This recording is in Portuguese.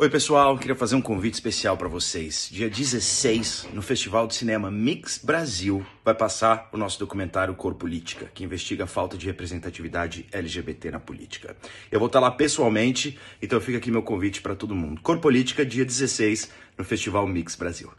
Oi, pessoal, queria fazer um convite especial para vocês. Dia 16, no Festival de Cinema Mix Brasil, vai passar o nosso documentário Cor Política, que investiga a falta de representatividade LGBT na política. Eu vou estar tá lá pessoalmente, então fica aqui meu convite para todo mundo. Cor Política, dia 16, no Festival Mix Brasil.